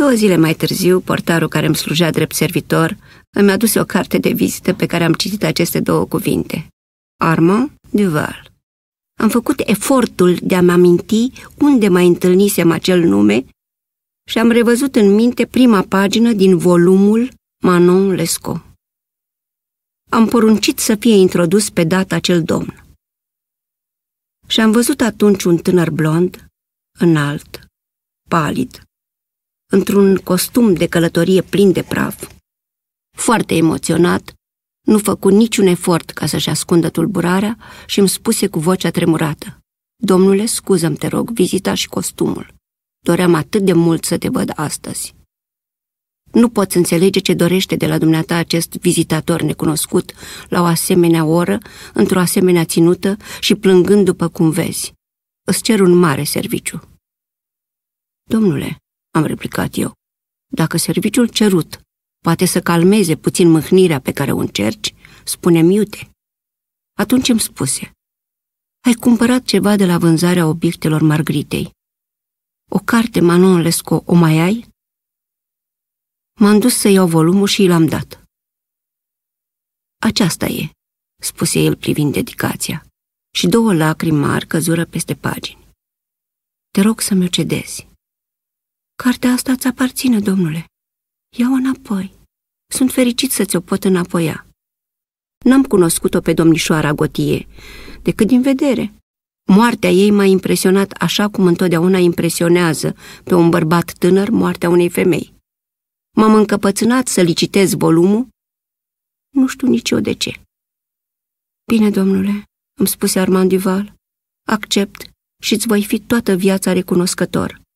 Două zile mai târziu, portarul care îmi slujea drept servitor îmi aduse o carte de vizită pe care am citit aceste două cuvinte. Armand Duval. Am făcut efortul de a-mi aminti unde mai întâlnisem acel nume și am revăzut în minte prima pagină din volumul Manon Lescaut. Am poruncit să fie introdus pe data acel domn. Și am văzut atunci un tânăr blond, înalt, palid, într-un costum de călătorie plin de praf. Foarte emoționat, nu făcu niciun efort ca să-și ascundă tulburarea și îmi spuse cu vocea tremurată. Domnule, scuză-mi, te rog, vizita și costumul. Doream atât de mult să te văd astăzi. Nu poți înțelege ce dorește de la dumneata acest vizitator necunoscut la o asemenea oră, într-o asemenea ținută și plângând după cum vezi. Îți cer un mare serviciu. Domnule, am replicat eu. Dacă serviciul cerut poate să calmeze puțin mâhnirea pe care o încerci, spune miute. iute. Atunci îmi spuse. Ai cumpărat ceva de la vânzarea obiectelor Margritei. O carte Manon Lesco o mai ai? M-am dus să iau volumul și l-am dat. Aceasta e, spuse el privind dedicația, și două lacrimi mari căzură peste pagini. Te rog să-mi o cedezi. Cartea asta ți aparține, domnule. Ia-o înapoi. Sunt fericit să ți-o pot înapoia. N-am cunoscut-o pe domnișoara Gotie, decât din vedere. Moartea ei m-a impresionat așa cum întotdeauna impresionează pe un bărbat tânăr moartea unei femei. M-am încăpățânat să licitez volumul, nu știu nici eu de ce. Bine, domnule, îmi spuse Armand Duval, accept și îți voi fi toată viața recunoscător.